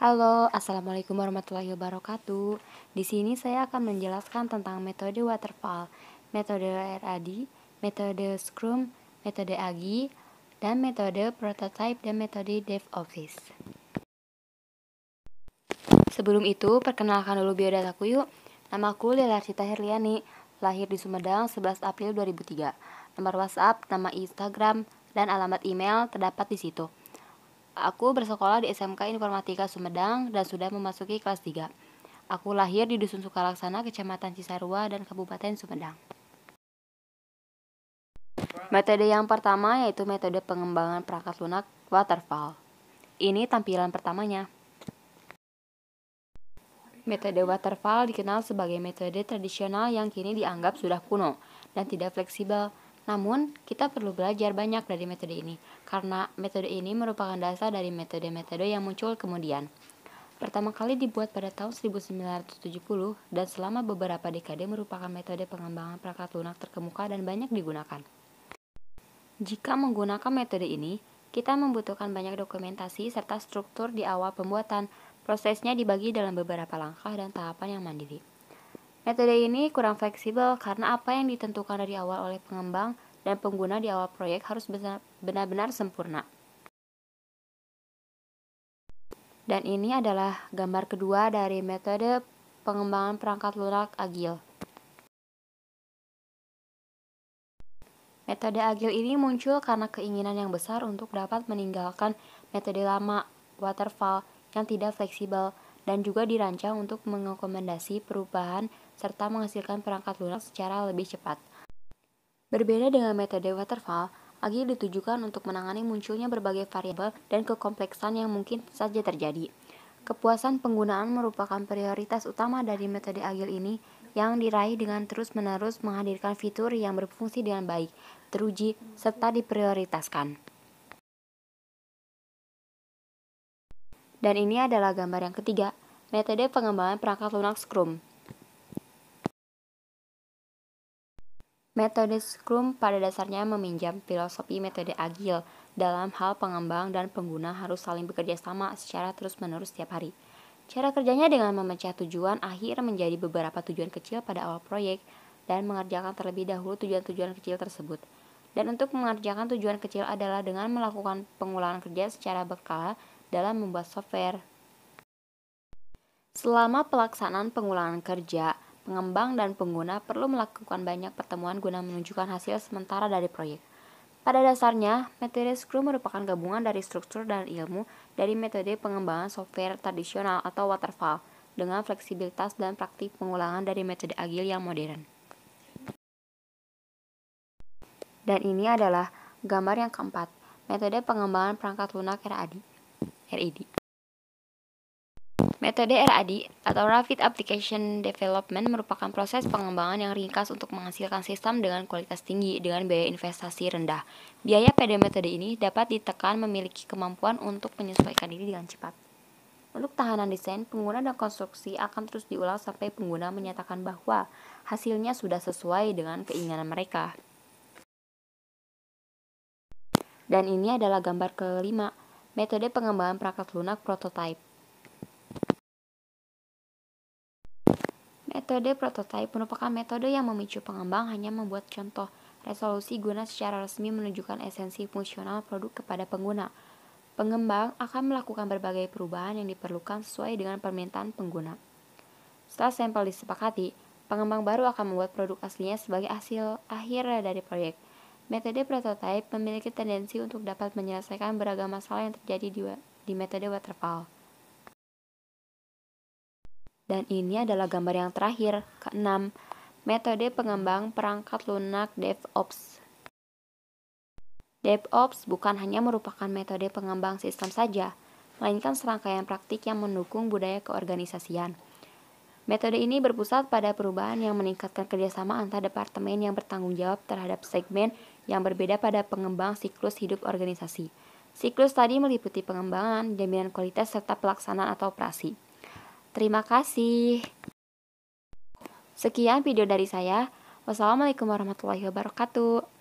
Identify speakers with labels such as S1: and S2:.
S1: Halo, Assalamualaikum warahmatullahi wabarakatuh. Di sini saya akan menjelaskan tentang metode waterfall, metode RAD, metode Scrum, metode AGI, dan metode prototype dan metode Dev Office. Sebelum itu, perkenalkan dulu biodataku yuk. Nama Namaku Lila Cita Herliani, lahir di Sumedang 11 April 2003. Nomor WhatsApp, nama Instagram, dan alamat email terdapat di situ. Aku bersekolah di SMK Informatika Sumedang dan sudah memasuki kelas 3. Aku lahir di Dusun Sukalaksana, Kecamatan Cisarua, dan Kabupaten Sumedang. Metode yang pertama yaitu metode pengembangan perangkat lunak waterfall. Ini tampilan pertamanya. Metode waterfall dikenal sebagai metode tradisional yang kini dianggap sudah kuno dan tidak fleksibel namun, kita perlu belajar banyak dari metode ini, karena metode ini merupakan dasar dari metode-metode yang muncul kemudian. Pertama kali dibuat pada tahun 1970 dan selama beberapa dekade merupakan metode pengembangan perangkat lunak terkemuka dan banyak digunakan. Jika menggunakan metode ini, kita membutuhkan banyak dokumentasi serta struktur di awal pembuatan. Prosesnya dibagi dalam beberapa langkah dan tahapan yang mandiri. Metode ini kurang fleksibel karena apa yang ditentukan dari awal oleh pengembang dan pengguna di awal proyek harus benar-benar sempurna. Dan ini adalah gambar kedua dari metode pengembangan perangkat lunak agil. Metode agil ini muncul karena keinginan yang besar untuk dapat meninggalkan metode lama waterfall yang tidak fleksibel dan juga dirancang untuk mengakomodasi perubahan serta menghasilkan perangkat lunak secara lebih cepat. Berbeda dengan metode waterfall, Agi ditujukan untuk menangani munculnya berbagai variabel dan kekompleksan yang mungkin saja terjadi. Kepuasan penggunaan merupakan prioritas utama dari metode agil ini yang diraih dengan terus-menerus menghadirkan fitur yang berfungsi dengan baik, teruji, serta diprioritaskan. Dan ini adalah gambar yang ketiga, metode pengembangan perangkat lunak Scrum. Metode Scrum pada dasarnya meminjam filosofi metode agile dalam hal pengembang dan pengguna harus saling bekerja sama secara terus-menerus setiap hari. Cara kerjanya dengan memecah tujuan akhir menjadi beberapa tujuan kecil pada awal proyek dan mengerjakan terlebih dahulu tujuan-tujuan kecil tersebut. Dan untuk mengerjakan tujuan kecil adalah dengan melakukan pengulangan kerja secara berkala dalam membuat software. Selama pelaksanaan pengulangan kerja, Pengembang dan pengguna perlu melakukan banyak pertemuan guna menunjukkan hasil sementara dari proyek. Pada dasarnya, metode Scrum merupakan gabungan dari struktur dan ilmu dari metode pengembangan software tradisional atau waterfall dengan fleksibilitas dan praktik pengulangan dari metode agile yang modern. Dan ini adalah gambar yang keempat, metode pengembangan perangkat lunak RAD. RID. Metode RAD atau Rapid Application Development merupakan proses pengembangan yang ringkas untuk menghasilkan sistem dengan kualitas tinggi dengan biaya investasi rendah. Biaya pada metode ini dapat ditekan memiliki kemampuan untuk menyesuaikan diri dengan cepat. Untuk tahanan desain, pengguna dan konstruksi akan terus diulang sampai pengguna menyatakan bahwa hasilnya sudah sesuai dengan keinginan mereka. Dan ini adalah gambar kelima, metode pengembangan perangkat lunak prototype. Metode prototipe merupakan metode yang memicu pengembang hanya membuat contoh resolusi guna secara resmi menunjukkan esensi fungsional produk kepada pengguna. Pengembang akan melakukan berbagai perubahan yang diperlukan sesuai dengan permintaan pengguna. Setelah sampel disepakati, pengembang baru akan membuat produk aslinya sebagai hasil akhir dari proyek. Metode prototipe memiliki tendensi untuk dapat menyelesaikan beragam masalah yang terjadi di, di metode waterfall. Dan ini adalah gambar yang terakhir, keenam, metode pengembang perangkat lunak DevOps. DevOps bukan hanya merupakan metode pengembang sistem saja, melainkan serangkaian praktik yang mendukung budaya keorganisasian. Metode ini berpusat pada perubahan yang meningkatkan kerjasama antar departemen yang bertanggung jawab terhadap segmen yang berbeda pada pengembang siklus hidup organisasi. Siklus tadi meliputi pengembangan, jaminan kualitas, serta pelaksanaan atau operasi. Terima kasih. Sekian video dari saya. Wassalamualaikum warahmatullahi wabarakatuh.